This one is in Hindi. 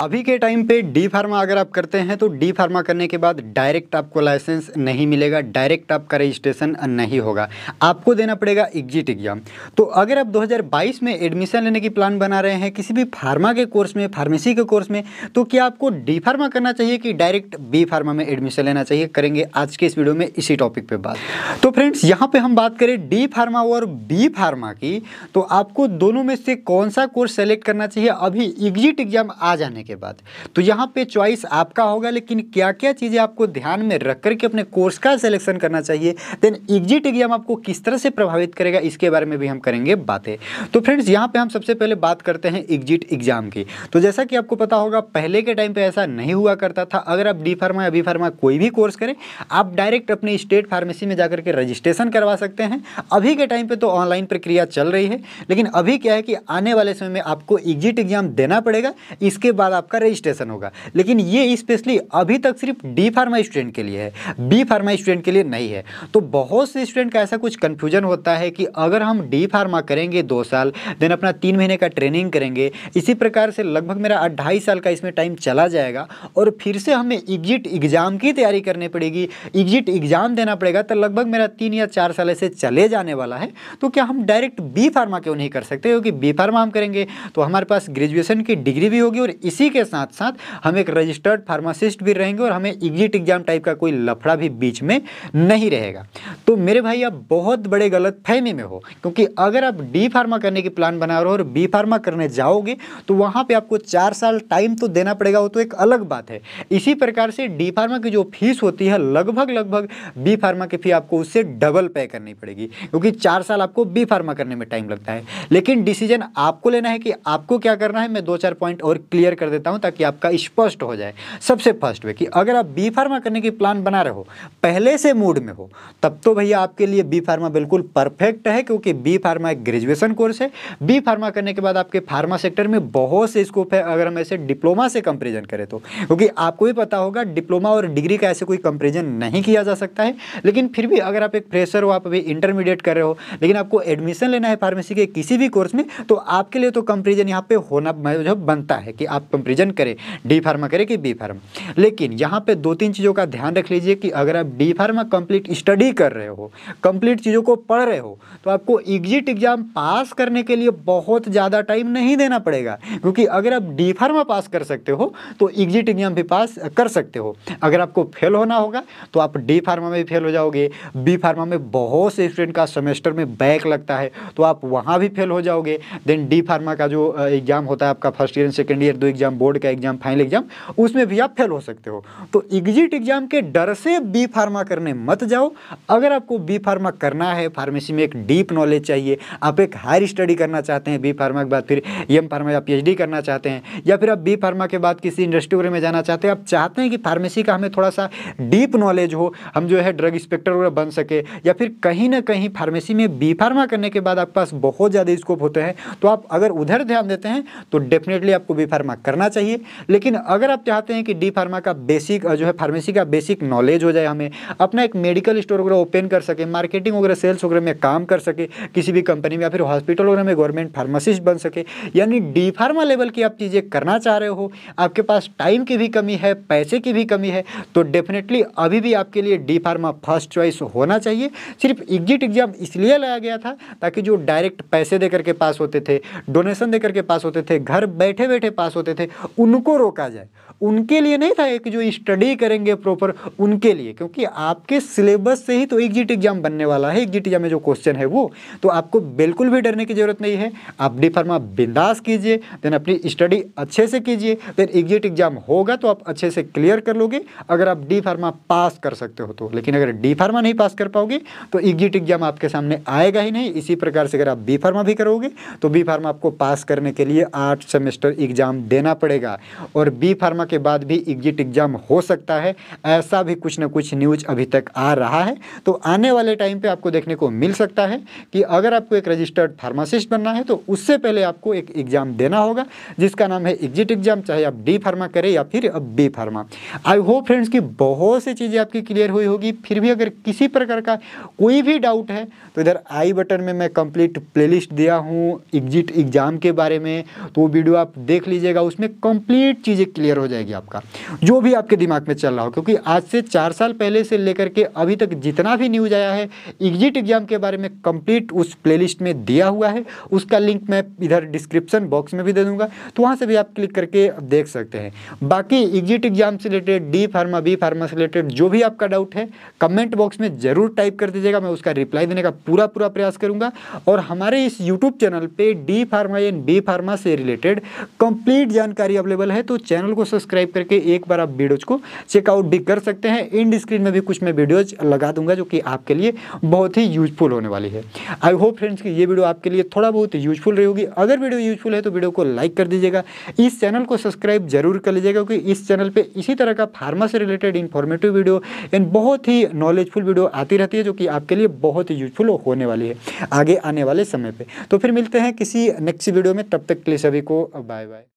अभी के टाइम पे डी फार्मा अगर आप करते हैं तो डी फार्मा करने के बाद डायरेक्ट आपको लाइसेंस नहीं मिलेगा डायरेक्ट आपका रजिस्ट्रेशन नहीं होगा आपको देना पड़ेगा एग्जिट एग्जाम तो अगर आप 2022 में एडमिशन लेने की प्लान बना रहे हैं किसी भी फार्मा के कोर्स में फार्मेसी के कोर्स में तो क्या आपको डी फार्मा करना चाहिए कि डायरेक्ट बी फार्मा में एडमिशन लेना चाहिए करेंगे आज के इस वीडियो में इसी टॉपिक पर बात तो फ्रेंड्स यहाँ पर हम बात करें डी फार्मा और बी फार्मा की तो आपको दोनों में से कौन सा कोर्स सेलेक्ट करना चाहिए अभी एग्जिट एग्जाम आ जाने के बाद तो यहाँ पे चॉइस आपका होगा लेकिन क्या क्या चीज़ें आपको ध्यान में रख करके अपने कोर्स का सिलेक्शन करना चाहिए देन एग्जिट एग्जाम आपको किस तरह से प्रभावित करेगा इसके बारे में भी हम करेंगे बातें तो फ्रेंड्स यहाँ पर हम सबसे पहले बात करते हैं एग्जिट एग्जाम की तो जैसा कि आपको पता होगा पहले के टाइम पर ऐसा नहीं हुआ करता था अगर आप डी फार्मा या बी फार्मा कोई भी कोर्स करें आप डायरेक्ट अपने स्टेट फार्मेसी में जाकर के रजिस्ट्रेशन करवा सकते हैं अभी के टाइम पे तो ऑनलाइन प्रक्रिया चल रही है लेकिन अभी क्या है कि आने वाले समय में आपको एग्जिट एग्जाम देना पड़ेगा इसके बाद आपका रजिस्ट्रेशन होगा लेकिन ये स्पेशली अभी तक सिर्फ डी फार्मा स्टूडेंट के लिए है बी फार्मा स्टूडेंट के लिए नहीं है तो बहुत से स्टूडेंट का ऐसा कुछ कन्फ्यूजन होता है कि अगर हम डी फार्मा करेंगे दो साल देन अपना तीन महीने का ट्रेनिंग करेंगे इसी प्रकार से लगभग मेरा अढ़ाई साल का इसमें टाइम चला जाएगा और फिर से हमें एग्जिट एग्ज़ाम की तैयारी करनी पड़ेगी एग्जिट एग्ज़ाम देना पड़ेगा तो लगभग मेरा तीन या चार साल ऐसे चले जाने वाला है तो क्या हम डायरेक्ट बी फार्मा क्यों नहीं कर सकते क्योंकि बी फार्मा हम करेंगे तो हमारे पास ग्रेजुएशन की डिग्री भी होगी और इसी इसी के साथ साथ हम एक रजिस्टर्ड फार्मासिस्ट भी रहेंगे और हमें एग्जिट एग्जाम टाइप का कोई लफड़ा भी बीच में नहीं रहेगा तो मेरे भाई आप बहुत बड़े गलत फहमी में हो क्योंकि अगर आप डी फार्मा करने की प्लान बना रहे हो और बी फार्मा करने जाओगे तो वहाँ पर आपको चार साल टाइम तो देना पड़ेगा वो तो एक अलग बात है इसी प्रकार से डी फार्मा की जो फीस होती है लगभग लगभग बी फार्मा की फी आपको उससे डबल पे करनी पड़ेगी क्योंकि चार साल आपको बी फार्मा करने में टाइम लगता है लेकिन डिसीजन आपको लेना है कि आपको क्या करना है मैं दो चार पॉइंट और क्लियर कर देता देता हूं ताकि आपका स्पष्ट हो जाए सबसे फर्स्ट वे कि अगर आप बी फार्मा करने की प्लान बना रहे हो पहले से मूड में हो तब तो भैया आपके लिए बी फार्मा बिल्कुल परफेक्ट है क्योंकि बी फार्मा एक ग्रेजुएशन कोर्स है बी फार्मा करने के बाद आपके फार्मा सेक्टर में बहुत से स्कोप है अगर हम ऐसे डिप्लोमा से कंपेरिजन करें तो क्योंकि आपको भी पता होगा डिप्लोमा और डिग्री का ऐसे कोई कंपेरिजन नहीं किया जा सकता है लेकिन फिर भी अगर आप एक फ्रेशर हो आप अभी इंटरमीडिएट कर रहे हो लेकिन आपको एडमिशन लेना है फार्मेसी के किसी भी कोर्स में तो आपके लिए तो कंपेरिजन यहाँ पे होना जो मतलब बनता है कि आप रिप्रेजेंट करे डी फार्मा करे कि बी फार्मा लेकिन यहाँ पे दो तीन चीज़ों का ध्यान रख लीजिए कि अगर आप डी फार्मा कंप्लीट स्टडी कर रहे हो कंप्लीट चीज़ों को पढ़ रहे हो तो आपको एग्जिट एग्ज़ाम पास करने के लिए बहुत ज़्यादा टाइम नहीं देना पड़ेगा क्योंकि अगर आप डी फार्मा पास कर सकते हो तो एग्जिट एग्ज़ाम भी पास कर सकते हो अगर आपको फेल होना होगा तो आप डी फार्मा में फेल हो जाओगे बी फार्मा में बहुत से स्टूडेंट का सेमेस्टर में बैक लगता है तो आप वहाँ भी फेल हो जाओगे देन डी फार्मा का जो एग्ज़ाम होता है आपका फर्स्ट ईयर सेकेंड ईयर दो एग्ज़ाम बोर्ड का एग्जाम फाइनल एग्जाम उसमें भी आप फेल हो सकते हो तो एग्जिट एग्जाम के डर से बी फार्मा करने मत जाओ अगर आपको बी फार्मा करना है फार्मेसी में एक डीप नॉलेज चाहिए आप एक हायर स्टडी करना चाहते हैं बी फार्मा के बाद फिर एम फार्मा या पी करना चाहते हैं या फिर आप बी फार्मा के बाद किसी इंडस्ट्री में जाना चाहते हैं आप चाहते हैं कि फार्मेसी का हमें थोड़ा सा डीप नॉलेज हो हम जो है ड्रग इंस्पेक्टर वगैरह बन सके या फिर कहीं ना कहीं फार्मेसी में बी फार्मा करने के बाद आपके पास बहुत ज़्यादा स्कोप होते हैं तो आप अगर उधर ध्यान देते हैं तो डेफिनेटली आपको बी फार्मा करना करना चाहिए लेकिन अगर आप चाहते हैं कि डी फार्मा का बेसिक जो है फार्मेसी का बेसिक नॉलेज हो जाए हमें अपना एक मेडिकल स्टोर वगैरह ओपन कर सके मार्केटिंग वगैरह सेल्स वगैरह में काम कर सके किसी भी कंपनी में या फिर हॉस्पिटल वगैरह में गवर्नमेंट फार्मासिस्ट बन सके यानी डी फार्मा लेवल की आप चीज़ें करना चाह रहे हो आपके पास टाइम की भी कमी है पैसे की भी कमी है तो डेफिनेटली अभी भी आपके लिए डी फार्मा फर्स्ट चॉइस होना चाहिए सिर्फ एग्जिट एग्जाम इसलिए लाया गया था ताकि जो डायरेक्ट पैसे दे करके पास होते थे डोनेशन दे करके पास होते थे घर बैठे बैठे पास होते थे उनको रोका जाए उनके लिए नहीं था एक जो स्टडी करेंगे प्रॉपर उनके लिए क्योंकि आपके सिलेबस से ही तो एग्जिट एग्जाम बनने वाला है एग्जिट एग्जाम में जो क्वेश्चन है वो तो आपको बिल्कुल भी डरने की ज़रूरत नहीं है आप डी फार्मा बिंदास कीजिए देन अपनी स्टडी अच्छे से कीजिए देन एग्जिट एग्जाम होगा तो आप अच्छे से क्लियर कर लोगे अगर आप डी फार्मा पास कर सकते हो तो लेकिन अगर डी फार्मा नहीं पास कर पाओगे तो एग्जिट एग्जाम आपके सामने आएगा ही नहीं इसी प्रकार से अगर आप बी फार्मा भी करोगे तो बी फार्मा आपको पास करने के लिए आठ सेमेस्टर एग्जाम देना पड़ेगा और बी फार्मा के बाद भी एग्जिट एग्ज़ाम हो सकता है ऐसा भी कुछ ना कुछ न्यूज अभी तक आ रहा है तो आने वाले टाइम पे आपको देखने को मिल सकता है कि अगर आपको एक रजिस्टर्ड फार्मासिस्ट बनना है तो उससे पहले आपको एक एग्ज़ाम देना होगा जिसका नाम है एग्जिट एग्ज़ाम चाहे आप डी फार्मा करें या फिर अब B pharma I hope friends की बहुत सी चीज़ें आपकी क्लियर हुई होगी फिर भी अगर किसी प्रकार का कोई भी डाउट है तो इधर आई बटन में मैं कंप्लीट प्लेलिस्ट दिया हूँ एग्जिट एग्ज़ाम के बारे में तो वो वीडियो आप देख लीजिएगा उसमें कंप्लीट चीज़ें क्लियर हो जाएगी जाएगी आपका जो भी आपके दिमाग में चल रहा हो क्योंकि आज से चार साल पहले से लेकर के अभी तक जितना भी न्यूज आया है एग्जिट एग्जाम के बारे में कंप्लीट उस प्लेलिस्ट में दिया हुआ है उसका लिंक मैं इधर डिस्क्रिप्शन बॉक्स में भी दे दूंगा तो वहाँ से भी आप क्लिक करके देख सकते हैं बाकी एग्जिट एग्जाम से related D pharma B pharma से रिलेटेड जो भी आपका डाउट है कमेंट बॉक्स में ज़रूर टाइप कर दीजिएगा मैं उसका रिप्लाई देने का पूरा पूरा प्रयास करूंगा और हमारे इस यूट्यूब चैनल पर D pharma and B pharma से रिलेटेड कंप्लीट जानकारी अवेलेबल है तो चैनल को सब्सक्राइब सब्सक्राइब करके एक बार आप वीडियोज को चेकआउट भी कर सकते हैं इन स्क्रीन में भी कुछ मैं वीडियोज लगा दूंगा जो कि आपके लिए बहुत ही यूजफुल होने वाली है आई होप फ्रेंड्स कि ये वीडियो आपके लिए थोड़ा बहुत यूजफुल रही होगी अगर वीडियो यूजफुल है तो वीडियो को लाइक कर दीजिएगा इस चैनल को सब्सक्राइब जरूर कर लीजिएगा क्योंकि इस चैनल पर इसी तरह का फार्मा से रिलेटेड इन्फॉर्मेटिव वीडियो एंड बहुत ही नॉलेजफुल वीडियो आती रहती है जो कि आपके लिए बहुत ही यूजफुल होने वाली है आगे आने वाले समय पर तो फिर मिलते हैं किसी नेक्स्ट वीडियो में तब तक के लिए सभी को बाय बाय